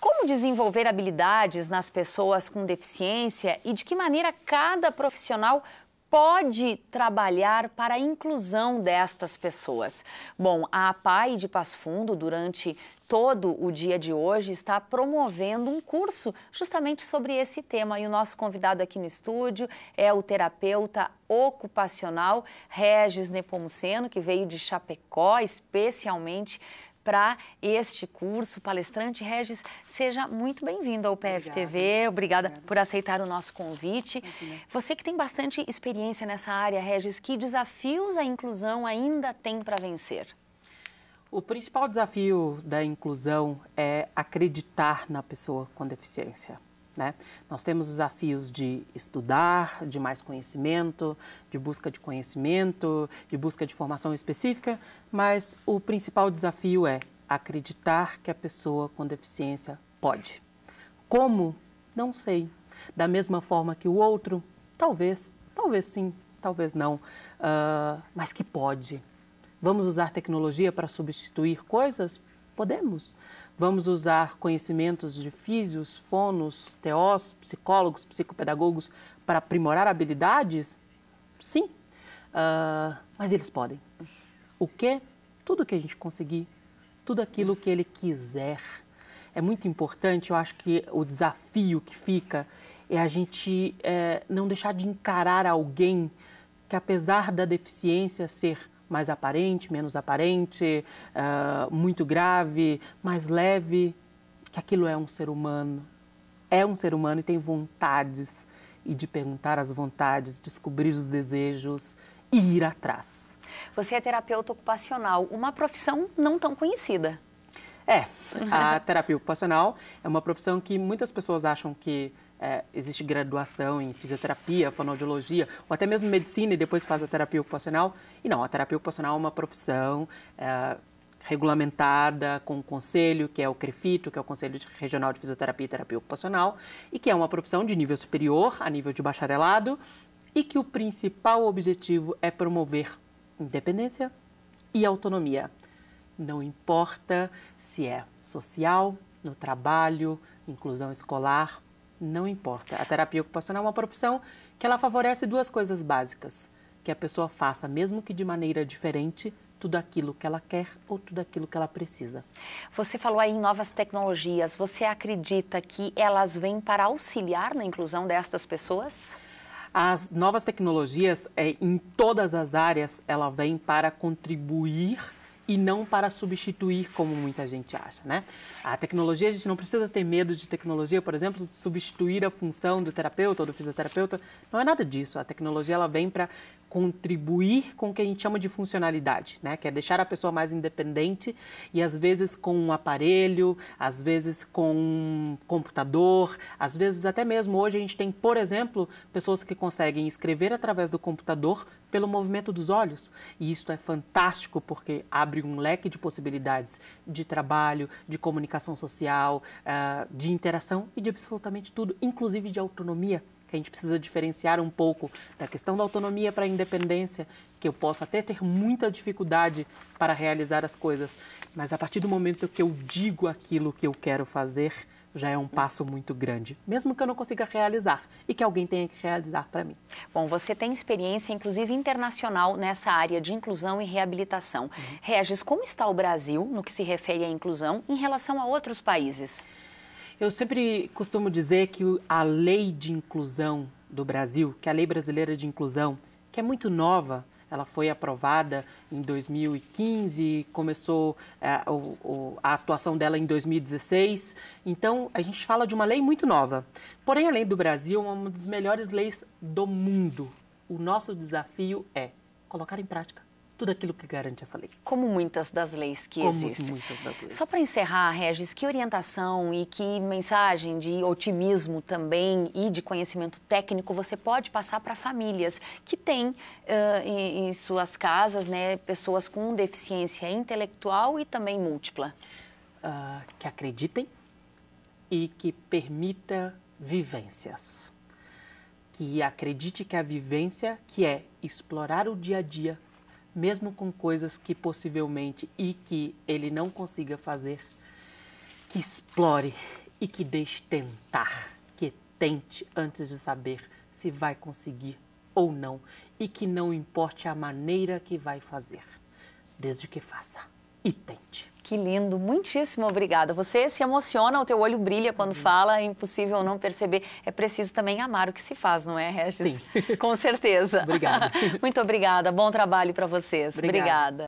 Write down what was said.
Como desenvolver habilidades nas pessoas com deficiência e de que maneira cada profissional pode trabalhar para a inclusão destas pessoas? Bom, a APAI de Passo Fundo, durante todo o dia de hoje, está promovendo um curso justamente sobre esse tema. E o nosso convidado aqui no estúdio é o terapeuta ocupacional Regis Nepomuceno, que veio de Chapecó, especialmente para este curso. Palestrante Regis, seja muito bem-vindo ao PFTV. Obrigada, Obrigada por aceitar o nosso convite. Você que tem bastante experiência nessa área, Regis, que desafios a inclusão ainda tem para vencer? O principal desafio da inclusão é acreditar na pessoa com deficiência. Né? Nós temos desafios de estudar, de mais conhecimento, de busca de conhecimento, de busca de formação específica, mas o principal desafio é acreditar que a pessoa com deficiência pode. Como? Não sei. Da mesma forma que o outro? Talvez, talvez sim, talvez não, uh, mas que pode. Vamos usar tecnologia para substituir coisas? Podemos. Vamos usar conhecimentos de físios, fonos, teós, psicólogos, psicopedagogos para aprimorar habilidades? Sim. Uh, mas eles podem. O que? Tudo que a gente conseguir, tudo aquilo que ele quiser. É muito importante, eu acho que o desafio que fica é a gente é, não deixar de encarar alguém que, apesar da deficiência ser mais aparente, menos aparente, uh, muito grave, mais leve, que aquilo é um ser humano. É um ser humano e tem vontades. E de perguntar as vontades, descobrir os desejos e ir atrás. Você é terapeuta ocupacional, uma profissão não tão conhecida. É, a terapia ocupacional é uma profissão que muitas pessoas acham que é, existe graduação em fisioterapia, fonoaudiologia, ou até mesmo medicina e depois faz a terapia ocupacional. E não, a terapia ocupacional é uma profissão é, regulamentada com um conselho, que é o CREFITO, que é o Conselho Regional de Fisioterapia e Terapia Ocupacional, e que é uma profissão de nível superior, a nível de bacharelado, e que o principal objetivo é promover independência e autonomia não importa se é social, no trabalho, inclusão escolar, não importa. A terapia ocupacional é uma profissão que ela favorece duas coisas básicas: que a pessoa faça, mesmo que de maneira diferente, tudo aquilo que ela quer ou tudo aquilo que ela precisa. Você falou aí em novas tecnologias. Você acredita que elas vêm para auxiliar na inclusão destas pessoas? As novas tecnologias, é, em todas as áreas, ela vem para contribuir e não para substituir, como muita gente acha, né? A tecnologia, a gente não precisa ter medo de tecnologia, por exemplo, substituir a função do terapeuta ou do fisioterapeuta. Não é nada disso. A tecnologia, ela vem para contribuir com o que a gente chama de funcionalidade, né? Que é deixar a pessoa mais independente e às vezes com um aparelho, às vezes com um computador, às vezes até mesmo hoje a gente tem, por exemplo, pessoas que conseguem escrever através do computador pelo movimento dos olhos. E isso é fantástico porque abre abrir um leque de possibilidades de trabalho, de comunicação social, ah, de interação e de absolutamente tudo, inclusive de autonomia que a gente precisa diferenciar um pouco da questão da autonomia para a independência, que eu posso até ter muita dificuldade para realizar as coisas, mas a partir do momento que eu digo aquilo que eu quero fazer, já é um passo muito grande, mesmo que eu não consiga realizar e que alguém tenha que realizar para mim. Bom, você tem experiência, inclusive internacional, nessa área de inclusão e reabilitação. Uhum. Regis, como está o Brasil no que se refere à inclusão em relação a outros países? Eu sempre costumo dizer que a lei de inclusão do Brasil, que é a lei brasileira de inclusão, que é muito nova, ela foi aprovada em 2015, começou é, o, o, a atuação dela em 2016. Então, a gente fala de uma lei muito nova. Porém, a lei do Brasil é uma das melhores leis do mundo. O nosso desafio é colocar em prática tudo aquilo que garante essa lei. Como muitas das leis que Como existem. muitas das leis. Só para encerrar, Regis, que orientação e que mensagem de otimismo também e de conhecimento técnico você pode passar para famílias que têm uh, em, em suas casas né, pessoas com deficiência intelectual e também múltipla? Uh, que acreditem e que permita vivências. Que acredite que a vivência, que é explorar o dia a dia, mesmo com coisas que possivelmente e que ele não consiga fazer, que explore e que deixe tentar, que tente antes de saber se vai conseguir ou não e que não importe a maneira que vai fazer, desde que faça e tente. Que lindo, muitíssimo obrigada. Você se emociona, o teu olho brilha quando uhum. fala, é impossível não perceber. É preciso também amar o que se faz, não é, Regis? Sim. Com certeza. obrigada. Muito obrigada, bom trabalho para vocês. obrigada. obrigada.